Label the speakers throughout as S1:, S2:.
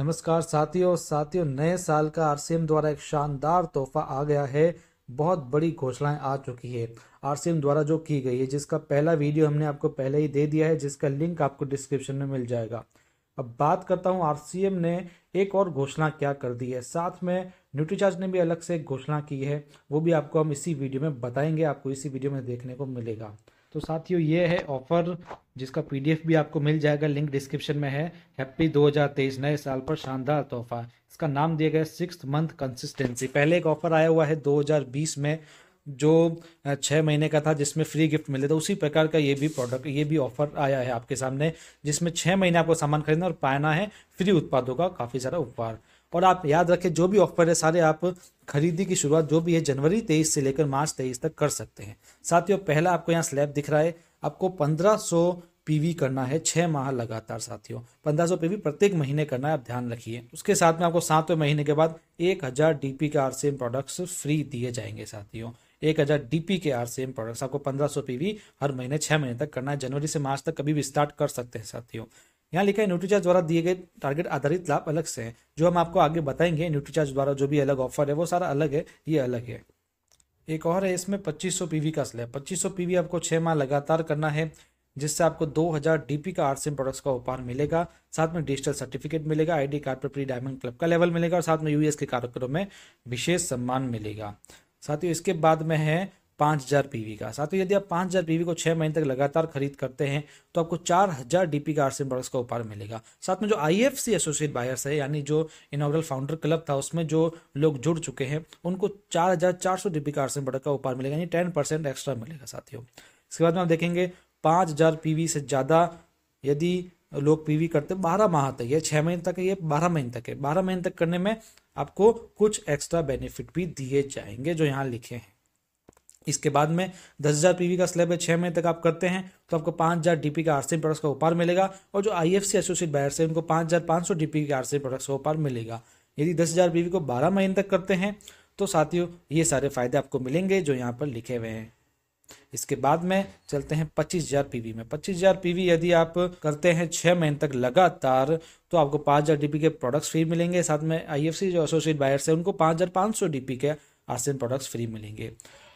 S1: नमस्कार साथियों साथियों नए साल का आरसीएम द्वारा एक शानदार तोहफा आ गया है बहुत बड़ी घोषणाएं आ चुकी है आरसीएम द्वारा जो की गई है जिसका पहला वीडियो हमने आपको पहले ही दे दिया है जिसका लिंक आपको डिस्क्रिप्शन में मिल जाएगा अब बात करता हूँ आरसीएम ने एक और घोषणा क्या कर दी है साथ में न्यूट्रीचार्ज ने भी अलग से एक घोषणा की है वो भी आपको हम इसी वीडियो में बताएंगे आपको इसी वीडियो में देखने को मिलेगा तो साथियों ये है ऑफ़र जिसका पीडीएफ भी आपको मिल जाएगा लिंक डिस्क्रिप्शन में है हैप्पी 2023 नए साल पर शानदार तोहफा इसका नाम दिया गया सिक्स मंथ कंसिस्टेंसी पहले एक ऑफ़र आया हुआ है 2020 में जो छः महीने का था जिसमें फ्री गिफ्ट मिले तो उसी प्रकार का ये भी प्रोडक्ट ये भी ऑफर आया है आपके सामने जिसमें छः महीने आपको सामान खरीदना और पाना है फ्री उत्पादों का काफ़ी सारा उपहार और आप याद रखें जो भी ऑफर है सारे आप खरीदी की शुरुआत जो भी है जनवरी तेईस से लेकर मार्च तेईस तक कर सकते हैं साथियों पहला आपको यहाँ स्लैब दिख रहा है आपको पंद्रह सौ पीवी करना है छह माह लगातार साथियों पंद्रह सौ पीवी प्रत्येक महीने करना है आप ध्यान रखिए उसके साथ में आपको सातवें महीने के बाद एक हज़ार डीपी के आर प्रोडक्ट्स फ्री दिए जाएंगे साथियों एक हज़ार डीपी के आर प्रोडक्ट्स आपको पंद्रह सौ पीवी हर महीने छह महीने तक करना है जनवरी से मार्च तक कभी भी स्टार्ट कर सकते हैं साथियों यहाँ लिखा है न्यूट्रीचार्ज द्वारा दिए गए टारगेट आधारित लाभ अलग से है जो हम आपको आगे बताएंगे न्यूट्रीचार्ज द्वारा जो भी अलग ऑफर है वो सारा अलग है ये अलग है एक और है इसमें 2500 पीवी का स्लैब 2500 वी आपको छः माह लगातार करना है जिससे आपको 2000 डीपी का आर्ट्स एंड प्रोडक्ट्स का उपहार मिलेगा साथ में डिजिटल सर्टिफिकेट मिलेगा आईडी कार्ड पर प्री डायमंड क्लब का लेवल मिलेगा और साथ में यूएस के कार्यक्रम में विशेष सम्मान मिलेगा साथ ही इसके बाद में है पाँच हज़ार पी का साथ ही यदि आप पाँच हज़ार पी को छः महीने तक लगातार खरीद करते हैं तो आपको चार हज़ार डी पी का आर सी का उपहार मिलेगा साथ में जो I F C associate buyers है यानी जो इनोग्रल फाउंडर क्लब था उसमें जो लोग जुड़ चुके हैं उनको चार हज़ार चार सौ डी पी का आरसीएम प्रोडक्ट का उपहार मिलेगा यानी टेन परसेंट एक्स्ट्रा मिलेगा साथियों इसके बाद में आप देखेंगे पाँच हज़ार पी से ज़्यादा यदि लोग वी करते बारह माह तक या छः महीने तक ये बारह महीने तक है बारह महीने तक करने में आपको कुछ एक्स्ट्रा बेनिफिट भी दिए जाएंगे जो यहाँ लिखे हैं इसके बाद में दस हज़ार पी का स्लैब है छः महीने तक आप करते हैं तो आपको पाँच हज़ार डी का आरसीएम प्रोडक्ट्स का उपार मिलेगा और जो I F C associate buyer है उनको पाँच हज़ार पाँच सौ डी के आरसीएम प्रोडक्ट्स का उपहार मिलेगा यदि दस हज़ार पी को बारह महीने तक करते हैं तो साथियों ये सारे फ़ायदे आपको मिलेंगे जो यहाँ पर लिखे हुए हैं इसके बाद में चलते हैं पच्चीस हज़ार पीवी में पच्चीस हज़ार पीवी यदि आप करते हैं छः महीने तक लगातार तो आपको पाँच हज़ार डीपी के प्रोडक्ट्स फ्री मिलेंगे साथ में आईएफसी जो एसोसिएट बायर्स है उनको पाँच हज़ार पांच सौ डीपी के आरसीएम प्रोडक्ट्स फ्री मिलेंगे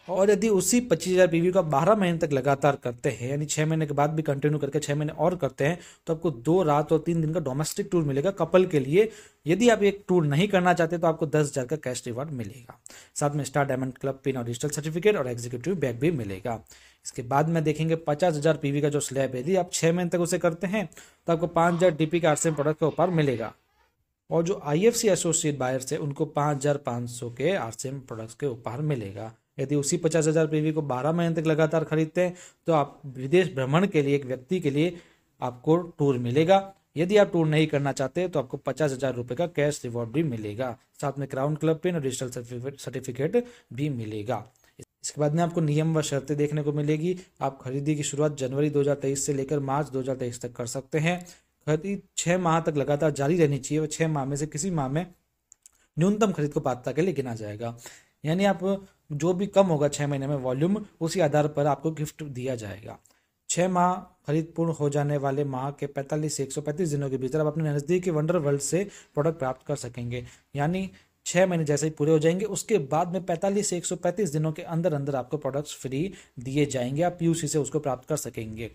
S1: हाँ। और यदि उसी पच्चीस हज़ार बीवी को आप बारह महीने तक लगातार करते हैं यानी छः महीने के बाद भी कंटिन्यू करके छः महीने और करते हैं तो आपको दो रात और तीन दिन का डोमेस्टिक टूर मिलेगा कपल के लिए यदि आप एक टूर नहीं करना चाहते तो आपको दस हज़ार का कैश रिवार्ड मिलेगा साथ में स्टार डायमंड क्लब पिन और डिजिटल सर्टिफिकेट और एग्जीक्यूटिव बैग भी मिलेगा इसके बाद में देखेंगे पचास हज़ार पीवी का जो स्लैब है यदि आप छः महीने तक उसे करते हैं तो आपको पाँच हज़ार डी का आर प्रोडक्ट का उपहार मिलेगा और जो I F C associate buyers है उनको पाँच हज़ार पाँच सौ के आर प्रोडक्ट्स के उपहार मिलेगा यदि उसी पचास हज़ार पीवी को बारह महीने तक लगातार खरीदते हैं तो आप विदेश भ्रमण के लिए एक व्यक्ति के लिए आपको टूर मिलेगा यदि आप टूर नहीं करना चाहते तो आपको पचास हज़ार रुपये का कैश रिवॉर्ड भी मिलेगा साथ में क्राउन क्लब पिन और डिजिटल सर्टिफिकेट भी मिलेगा इसके बाद में आपको नियम व शर्तें देखने को मिलेगी आप खरीदी की शुरुआत जनवरी 2023 से लेकर मार्च 2023 तक कर सकते हैं खरीद छः माह तक लगातार जारी रहनी चाहिए और छः माह में से किसी माह में न्यूनतम खरीद को पात्रता के लिए गिना जाएगा यानी आप जो भी कम होगा छः महीने में वॉल्यूम उसी आधार पर आपको गिफ्ट दिया जाएगा छः माह खरीद पूर्ण हो जाने वाले माह के 45 से 135 दिनों के भीतर आप अपने नज़दीकी वंडर वर्ल्ड से प्रोडक्ट प्राप्त कर सकेंगे यानी छः महीने जैसे ही पूरे हो जाएंगे उसके बाद में 45 से 135 दिनों के अंदर अंदर आपको प्रोडक्ट्स फ्री दिए जाएंगे आप पी से उसको प्राप्त कर सकेंगे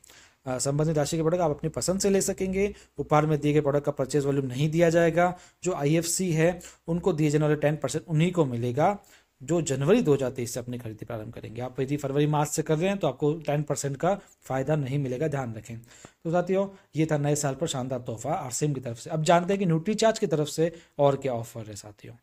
S1: संबंधित राशि के प्रोडक्ट आप अपनी पसंद से ले सकेंगे उपहार में दिए गए प्रोडक्ट का परचेज वॉल्यूम नहीं दिया जाएगा जो आई है उनको दिए जाने वाले टेन परसेंट उन्हीं को मिलेगा जो जनवरी 2023 से अपनी खरीदी प्रारंभ करेंगे आप यदि फरवरी मार्च से कर रहे हैं तो आपको 10 परसेंट का फायदा नहीं मिलेगा ध्यान रखें तो साथियों ये था नए साल पर शानदार तोहफा आरसीएम की तरफ से अब जानते हैं कि न्यूट्री चार्ज की तरफ से और क्या ऑफर है साथियों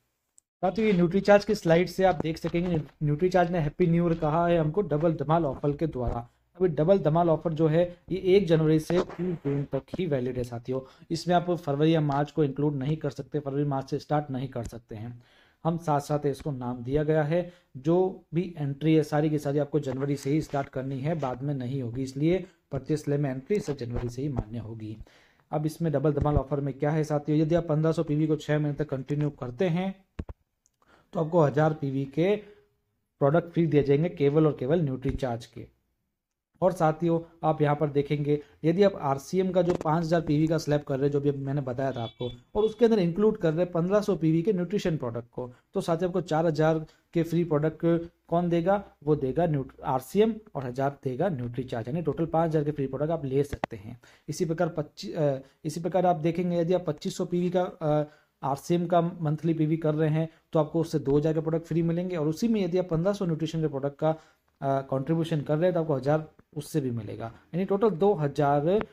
S1: साथियों ये न्यूट्री चार्ज की स्लाइड से आप देख सकेंगे न्यूट्री चार्ज ने हैप्पी न्यू ईयर कहा है हमको डबल धमाल ऑफर के द्वारा अभी डबल धमाल ऑफर जो है ये एक जनवरी से तीस जून तक ही वैलिड है साथियों इसमें आप फरवरी या मार्च को इंक्लूड नहीं कर सकते फरवरी मार्च से स्टार्ट नहीं कर सकते हैं हम साथ साथ इसको नाम दिया गया है जो भी एंट्री है सारी की सारी आपको जनवरी से ही स्टार्ट करनी है बाद में नहीं होगी इसलिए परचेस ले में एंट्री सब जनवरी से ही मान्य होगी अब इसमें डबल धमाल ऑफर में क्या है साथियों यदि आप 1500 पीवी को छः महीने तक कंटिन्यू करते हैं तो आपको हज़ार पीवी के प्रोडक्ट फ्री दिए जाएंगे केवल और केवल न्यूट्री चार्ज के और साथियों आप यहाँ पर देखेंगे यदि आप आर का जो 5000 हज़ार पी का स्लैब कर रहे हैं जो भी मैंने बताया था आपको और उसके अंदर इंक्लूड कर रहे हैं 1500 पीवी के न्यूट्रिशन प्रोडक्ट को तो साथियों आपको 4000 के फ्री प्रोडक्ट कौन देगा वो देगा आर सी एम और हज़ार देगा न्यूट्री चार्ज यानी टोटल पाँच हज़ार के फ्री प्रोडक्ट आप ले सकते हैं इसी प्रकार पच्चीस इसी प्रकार आप देखेंगे यदि आप पच्चीस सौ का आर का मंथली पी कर रहे हैं तो आपको उससे दो हज़ार के प्रोडक्ट फ्री मिलेंगे और उसी में यदि आप पंद्रह सौ न्यूट्रिशन के प्रोडक्ट का कंट्रीब्यूशन कर रहे हैं तो आपको हज़ार उससे भी मिलेगा यानी टोटल दो हज़ार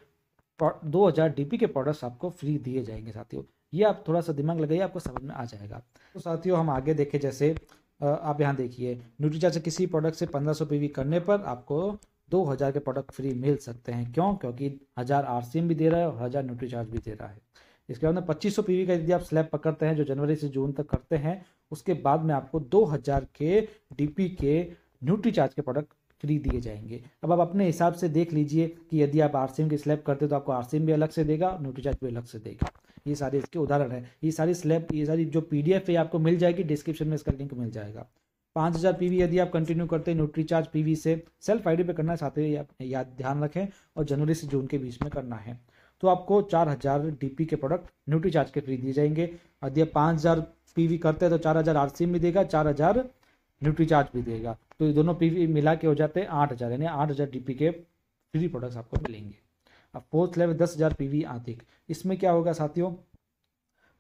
S1: दो हज़ार डी के प्रोडक्ट्स आपको फ्री दिए जाएंगे साथियों ये आप थोड़ा सा दिमाग लगाइए आपको समझ में आ जाएगा तो साथियों हम आगे देखें जैसे आप यहाँ देखिए न्यूट्रीचार्ज किसी प्रोडक्ट से पंद्रह सौ करने पर आपको दो हज़ार के प्रोडक्ट फ्री मिल सकते हैं क्यों क्योंकि हज़ार आर भी दे रहा है और हज़ार न्यूट्री चार्ज भी दे रहा है इसके बाद में पच्चीस सौ पीवी का यदि आप स्लैब पकड़ते हैं जो जनवरी से जून तक करते हैं उसके बाद में आपको दो हज़ार के डीपी के न्यूट्री चार्ज के प्रोडक्ट फ्री दिए जाएंगे अब आप अपने हिसाब से देख लीजिए कि यदि आप आर सी एम की स्लैब करते तो आपको आर सी एम भी अलग से देगा न्यूट्री चार्ज भी अलग से देगा ये सारे इसके उदाहरण है ये सारी स्लैब ये सारी जो पी डी है आपको मिल जाएगी डिस्क्रिप्शन में इसका लिंक मिल जाएगा पाँच हज़ार पी वी यदि आप कंटिन्यू करते हैं न्यूट्री चार्ज पी से सेल्फ आई डी पे करना चाहते हैं याद ध्यान रखें और जनवरी से जून के बीच में करना है तो आपको चार हज़ार डी के प्रोडक्ट न्यूट्रीचार्ज के फ्री दिए जाएंगे यदि आप पाँच हज़ार पी वी करते हैं तो चार हज़ार आर सी एम भी देगा चार हज़ार न्यूट्री चार्ज भी देगा तो ये दोनों पीवी मिला के हो जाते हैं आठ हज़ार यानी आठ हज़ार डी के फ्री प्रोडक्ट्स आपको मिलेंगे अब फोर्थ लेवल दस हज़ार पी वी आर्थिक इसमें क्या होगा साथियों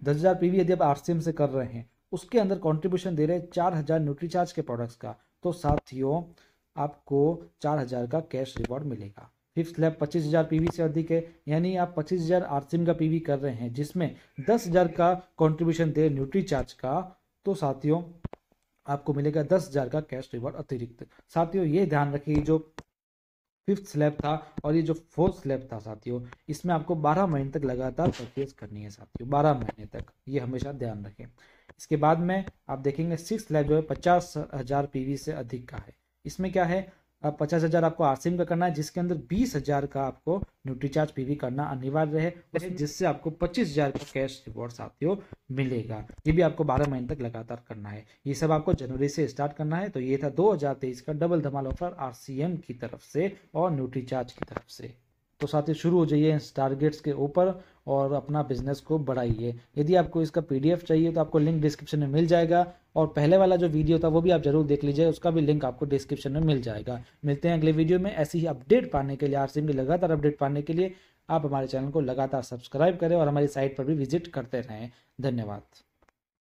S1: दस हज़ार पी यदि आप आर से कर रहे हैं उसके अंदर कॉन्ट्रीब्यूशन दे रहे हैं चार हज़ार न्यूट्रीचार्ज के प्रोडक्ट्स का तो साथियों आपको चार हज़ार का कैश रिवॉर्ड मिलेगा फिफ्थ लैब पच्चीस हज़ार पी से अधिक है यानी आप पच्चीस हज़ार आरसीएम का पी कर रहे हैं जिसमें दस हज़ार का कॉन्ट्रीब्यूशन दे न्यूट्री चार्ज का तो साथियों आपको मिलेगा दस हजार का कैश रिवॉर्ड अतिरिक्त साथियों ये ध्यान रखिए जो फिफ्थ स्लैब था और ये जो फोर्थ स्लैब था साथियों इसमें आपको बारह महीने तक लगातार परचेज करनी है साथियों बारह महीने तक ये हमेशा ध्यान रखें इसके बाद में आप देखेंगे सिक्स स्लैब जो है पचास हजार पीवी से अधिक का है इसमें क्या है अब पचास हजार आपको आरसीएम का करना है जिसके अंदर बीस हजार का आपको न्यूट्री चार्ज पीवी करना अनिवार्य है जिससे आपको पच्चीस हजार का कैश रिवॉर्ड साथियों मिलेगा ये भी आपको बारह महीने तक लगातार करना है ये सब आपको जनवरी से स्टार्ट करना है तो ये था तेईस का डबल धमाल ऑफर आर की तरफ से और न्यूट्री चार्ज की तरफ से तो साथ ही शुरू हो जाइए टारगेट्स के ऊपर और अपना बिजनेस को बढ़ाइए यदि आपको इसका पीडीएफ चाहिए तो आपको लिंक डिस्क्रिप्शन में मिल जाएगा और पहले वाला जो वीडियो था वो भी आप जरूर देख लीजिए उसका भी लिंक आपको डिस्क्रिप्शन में मिल जाएगा मिलते हैं अगले वीडियो में ऐसी ही अपडेट पाने के लिए आर सी लगातार अपडेट पाने के लिए आप हमारे चैनल को लगातार सब्सक्राइब करें और हमारी साइट पर भी विजिट करते रहें धन्यवाद